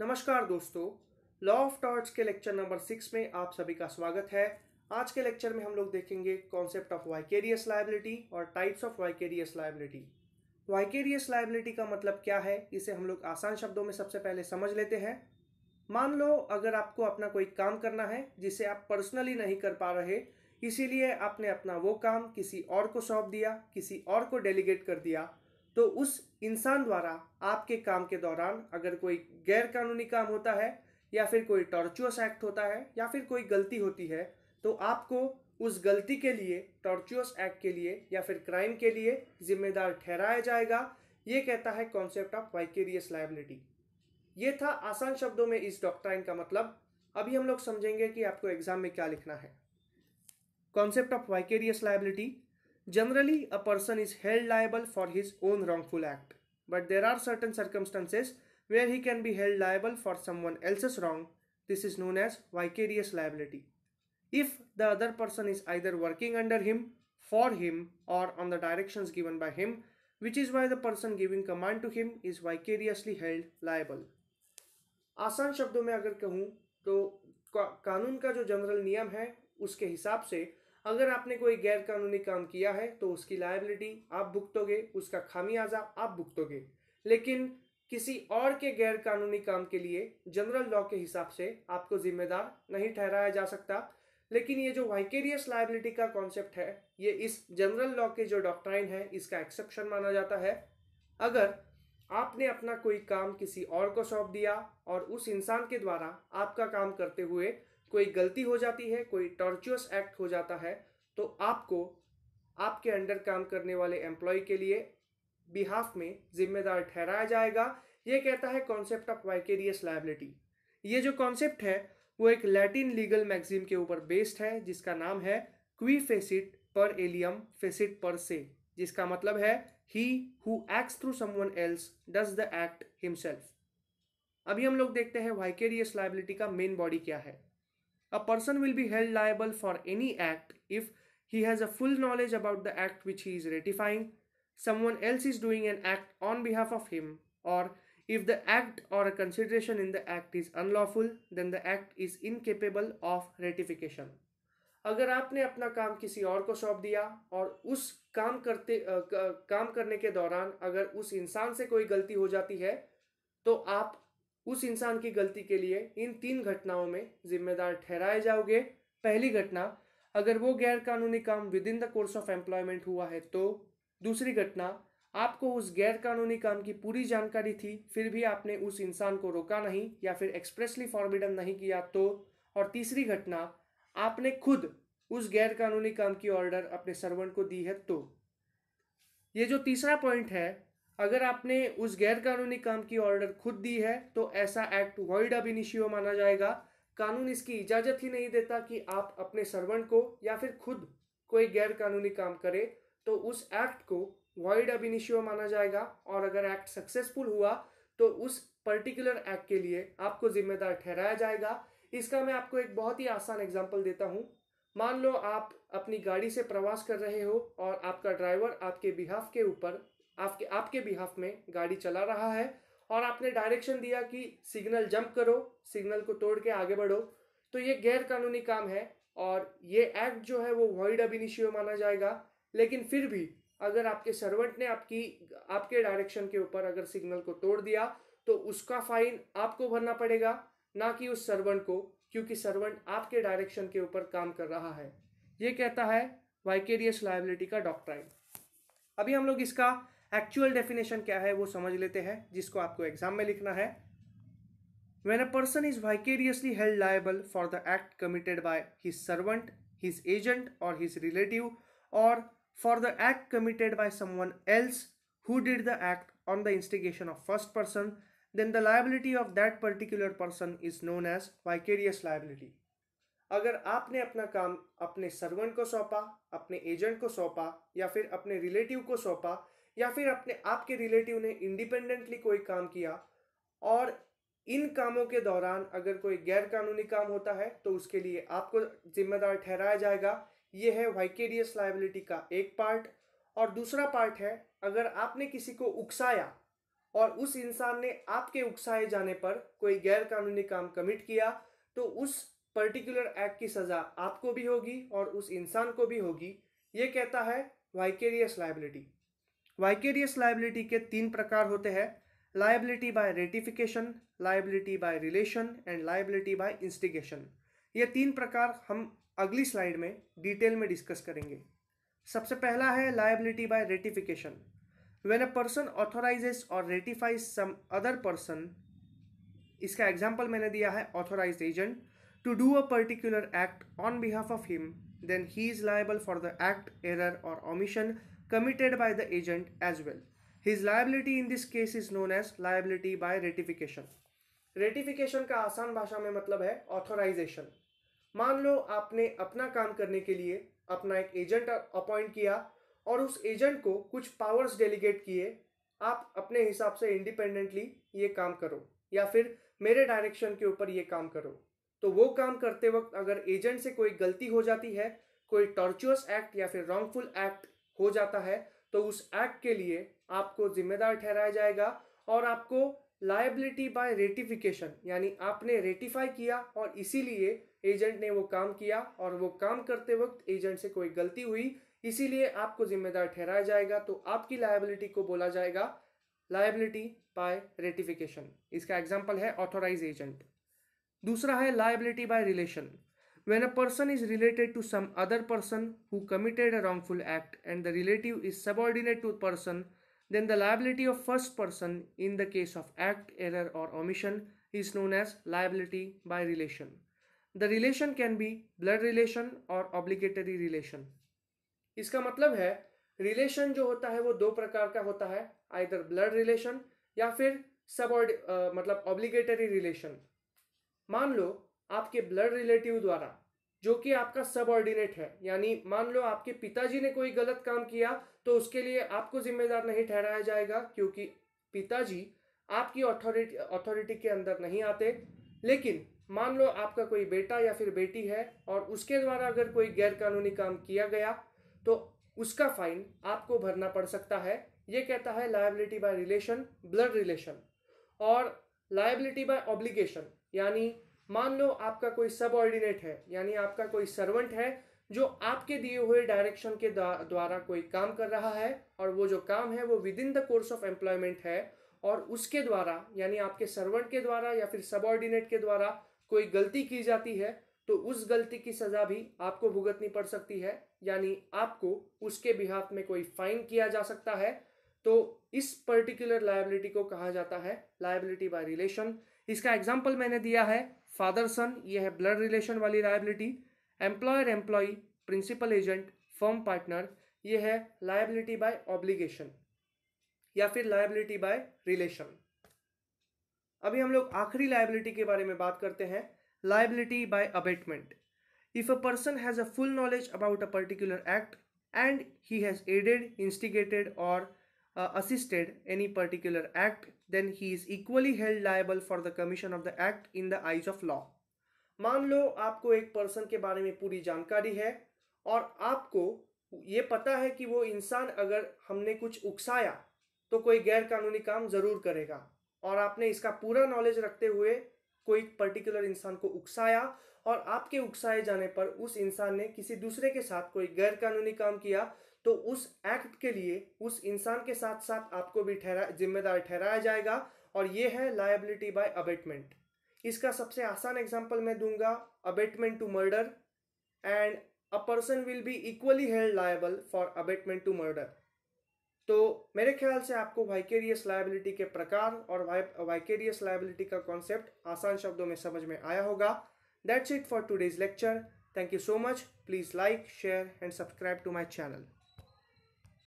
नमस्कार दोस्तों law of torts के लेक्चर नंबर सिक्स में आप सभी का स्वागत है आज के लेक्चर में हम लोग देखेंगे कॉन्सेप्ट ऑफ वाइकेरियस लाइबिलिटी और types of vicarious liability vicarious liability का मतलब क्या है इसे हम लोग आसान शब्दों में सबसे पहले समझ लेते हैं मान लो अगर आपको अपना कोई काम करना है जिसे आप पर्सनली नहीं कर पा रहे इसीलिए आपने अपना वो काम किसी और को सौंप दिया किसी और को डेलीगेट कर दिया तो उस इंसान द्वारा आपके काम के दौरान अगर कोई गैर कानूनी काम होता है या फिर कोई टॉर्चुअस एक्ट होता है या फिर कोई गलती होती है तो आपको उस गलती के लिए टॉर्चुअस एक्ट के लिए या फिर क्राइम के लिए जिम्मेदार ठहराया जाएगा ये कहता है कॉन्सेप्ट ऑफ वाइकेरियस लाइबिलिटी ये था आसान शब्दों में इस डॉक्ट्राइन का मतलब अभी हम लोग समझेंगे कि आपको एग्जाम में क्या लिखना है concept of vicarious liability Generally, a person is held liable for his own wrongful act, but there are certain circumstances where he can be held liable for someone else's wrong. This is known as vicarious liability. If the other person is either working under him, for him, or on the directions given by him, which is why the person giving command to him is vicariously held liable. आसान शब्दों में अगर कहूँ तो का, कानून का जो जनरल नियम है उसके हिसाब से अगर आपने कोई गैर कानूनी काम किया है तो उसकी लाइबिलिटी आप भुगतोगे उसका खामियाजा आप भुगतोगे लेकिन किसी और के गैर कानूनी काम के लिए जनरल लॉ के हिसाब से आपको जिम्मेदार नहीं ठहराया जा सकता लेकिन ये जो वाइकेरियस लाइबिलिटी का कॉन्सेप्ट है ये इस जनरल लॉ के जो डॉक्ट्राइन है इसका एक्सेप्शन माना जाता है अगर आपने अपना कोई काम किसी और को सौंप दिया और उस इंसान के द्वारा आपका काम करते हुए कोई गलती हो जाती है कोई टॉर्चुअस एक्ट हो जाता है तो आपको आपके अंडर काम करने वाले एम्प्लॉय के लिए बिहाफ में जिम्मेदार ठहराया जाएगा ये कहता है कॉन्सेप्ट ऑफ वाइकेरियस लाइबिलिटी ये जो कॉन्सेप्ट है वो एक लैटिन लीगल मैगजीम के ऊपर बेस्ड है जिसका नाम है क्वी फेसिट पर एलियम फेसिट पर से जिसका मतलब है he who acts through someone else does the act himself अभी हम लोग देखते हैं वाइकेरियस लाइबिलिटी का मेन बॉडी क्या है a person will be held liable for any act if he has a full knowledge about the act which he is ratifying, someone else is doing an act on behalf of him, or if the act or a consideration in the act is unlawful, then the act is incapable of ratification. अगर आपने अपना काम किसी और को सौंप दिया और उस काम करते आ, काम करने के दौरान अगर उस इंसान से कोई गलती हो जाती है तो आप उस इंसान की गलती के लिए इन तीन घटनाओं में जिम्मेदार ठहराए जाओगे पहली घटना अगर वो गैर कानूनी काम within the course of employment हुआ है तो दूसरी घटना आपको उस गैर कानूनी काम की पूरी जानकारी थी फिर भी आपने उस इंसान को रोका नहीं या फिर एक्सप्रेसली फॉरबिडन नहीं किया तो और तीसरी घटना आपने खुद उस गैर कानूनी काम की ऑर्डर अपने सर्वेंट को दी है तो ये जो तीसरा पॉइंट है अगर आपने उस गैर कानूनी काम की ऑर्डर खुद दी है तो ऐसा एक्ट वॉइड अब इनिशियो माना जाएगा कानून इसकी इजाज़त ही नहीं देता कि आप अपने सर्वेंट को या फिर खुद कोई गैर कानूनी काम करे तो उस एक्ट को वॉइड अब इनिशियो माना जाएगा और अगर एक्ट सक्सेसफुल हुआ तो उस पर्टिकुलर एक्ट के लिए आपको जिम्मेदार ठहराया जाएगा इसका मैं आपको एक बहुत ही आसान एग्जाम्पल देता हूँ मान लो आप अपनी गाड़ी से प्रवास कर रहे हो और आपका ड्राइवर आपके बिहाफ के ऊपर आपके आपके बिहाफ में गाड़ी चला रहा है और आपने डायरेक्शन दिया कि सिग्नल जंप करो सिग्नल को तोड़ के आगे बढ़ो तो ये गैर कानूनी काम है और ये एक्ट जो है वो वाइड अब इनिशियो माना जाएगा लेकिन फिर भी अगर आपके सर्वेंट ने आपकी आपके डायरेक्शन के ऊपर अगर सिग्नल को तोड़ दिया तो उसका फाइन आपको भरना पड़ेगा ना कि उस सर्वेंट को क्योंकि सर्वेंट आपके डायरेक्शन के ऊपर काम कर रहा है ये कहता है वाइकेरियस लाइबिलिटी का डॉक्ट्राइन अभी हम लोग इसका एक्चुअल डेफिनेशन क्या है वो समझ लेते हैं जिसको आपको एग्जाम में लिखना है when a person is vicariously held liable for the act committed by his servant his agent और हिज रिलेटिव और for the act committed by someone else who did the act on the instigation of first person then the liability of that particular person is known as vicarious liability अगर आपने अपना काम अपने servant को सौंपा अपने agent को सौंपा या फिर अपने रिलेटिव को सौंपा या फिर अपने आप के रिलेटिव ने इंडिपेंडेंटली कोई काम किया और इन कामों के दौरान अगर कोई गैर कानूनी काम होता है तो उसके लिए आपको जिम्मेदार ठहराया जाएगा यह है वाइकेरियस लाइबिलिटी का एक पार्ट और दूसरा पार्ट है अगर आपने किसी को उकसाया और उस इंसान ने आपके उकसाए जाने पर कोई गैर कानूनी काम कमिट किया तो उस पर्टिकुलर एक्ट की सज़ा आपको भी होगी और उस इंसान को भी होगी ये कहता है वाइकेरियस लाइबिलिटी वाइकेरियस लाइबिलिटी के तीन प्रकार होते हैं liability by ratification liability by relation and liability by instigation ये तीन प्रकार हम अगली स्लाइड में डिटेल में डिस्कस करेंगे सबसे पहला है liability by ratification when a person authorises और रेटिफाइज सम अदर पर्सन इसका एग्जाम्पल मैंने दिया है authorise agent to do a particular act on behalf of him then he is liable for the act error और omission committed by the agent as well. His liability in this case is known as liability by ratification. ratification ka aasan bhasha mein matlab hai authorization मान लो आपने अपना काम करने के लिए अपना एक एजेंट अपॉइंट किया और उस एजेंट को कुछ पावर्स डेलीगेट किए आप अपने हिसाब से इंडिपेंडेंटली ये काम करो या फिर मेरे डायरेक्शन के ऊपर ये काम करो तो वो काम करते वक्त अगर एजेंट से कोई गलती हो जाती है कोई टॉर्चुअस एक्ट या फिर रॉन्गफुल एक्ट हो जाता है तो उस एक्ट के लिए आपको जिम्मेदार ठहराया जाएगा और आपको लाइबिलिटी बाय रेटिफिकेशन यानी आपने रेटिफाई किया और इसीलिए एजेंट ने वो काम किया और वो काम करते वक्त एजेंट से कोई गलती हुई इसीलिए आपको जिम्मेदार ठहराया जाएगा तो आपकी लाइबिलिटी को बोला जाएगा लाइबिलिटी बाय रेटिफिकेशन इसका एग्जाम्पल है ऑथोराइज एजेंट दूसरा है liability by relation When a person is related to some other person who committed a wrongful act and the relative is subordinate to person, then the liability of first person in the case of act, error or omission is known as liability by relation. The relation can be blood relation और obligatory relation. इसका मतलब है relation जो होता है वो दो प्रकार का होता है आइदर ब्लड रिलेशन या फिर सबॉर्ड मतलब ऑब्लिगेटरी रिलेशन मान लो आपके ब्लड रिलेटिव द्वारा जो कि आपका सबऑर्डिनेट है यानी मान लो आपके पिताजी ने कोई गलत काम किया तो उसके लिए आपको जिम्मेदार नहीं ठहराया जाएगा क्योंकि पिताजी आपकी अथॉरिटी अथॉरिटी के अंदर नहीं आते लेकिन मान लो आपका कोई बेटा या फिर बेटी है और उसके द्वारा अगर कोई गैरकानूनी काम किया गया तो उसका फाइन आपको भरना पड़ सकता है ये कहता है liability by relation blood relation और लाइबिलिटी बाय ऑब्लिगेशन यानी मान लो आपका कोई सबऑर्डिनेट है यानी आपका कोई सर्वेंट है जो आपके दिए हुए डायरेक्शन के द्वारा कोई काम कर रहा है और वो जो काम है वो within the course of employment है और उसके द्वारा यानी आपके सर्वेंट के द्वारा या फिर सबऑर्डिनेट के द्वारा कोई गलती की जाती है तो उस गलती की सज़ा भी आपको भुगतनी पड़ सकती है यानी आपको उसके बिहाफ में कोई फाइन किया जा सकता है तो इस पर्टिकुलर लाइबिलिटी को कहा जाता है लाइबिलिटी बाय रिलेशन इसका एग्जाम्पल मैंने दिया है फादर सन ये है ब्लड रिलेशन वाली liability employer employee principal agent firm partner ये है लाइबिलिटी बाय ऑब्लिगेशन या फिर लाइबिलिटी बाय रिलेशन अभी हम लोग आखिरी लाइबिलिटी के बारे में बात करते हैं liability by abetment if a person has a full knowledge about a particular act and he has aided instigated और assisted any particular act then he is equally held liable for the commission of the act in the eyes of law मान लो आपको एक person के बारे में पूरी जानकारी है और आपको ये पता है कि वो इंसान अगर हमने कुछ उकसाया तो कोई गैर कानूनी काम जरूर करेगा और आपने इसका पूरा नॉलेज रखते हुए कोई पर्टिकुलर इंसान को उकसाया और आपके उकसाए जाने पर उस इंसान ने किसी दूसरे के साथ कोई गैर कानूनी काम किया तो उस एक्ट के लिए उस इंसान के साथ साथ आपको भी ठहरा जिम्मेदार ठहराया जाएगा और ये है लाइबिलिटी बाय अबेटमेंट इसका सबसे आसान एग्जाम्पल मैं दूंगा abetment to murder and a person will be equally held liable for abetment to murder तो मेरे ख्याल से आपको वाइकेरियस लाइबिलिटी के प्रकार और वाइकेरियस लाइबिलिटी का कॉन्सेप्ट आसान शब्दों में समझ में आया होगा that's it for today's lecture thank you so much please like share and subscribe to my channel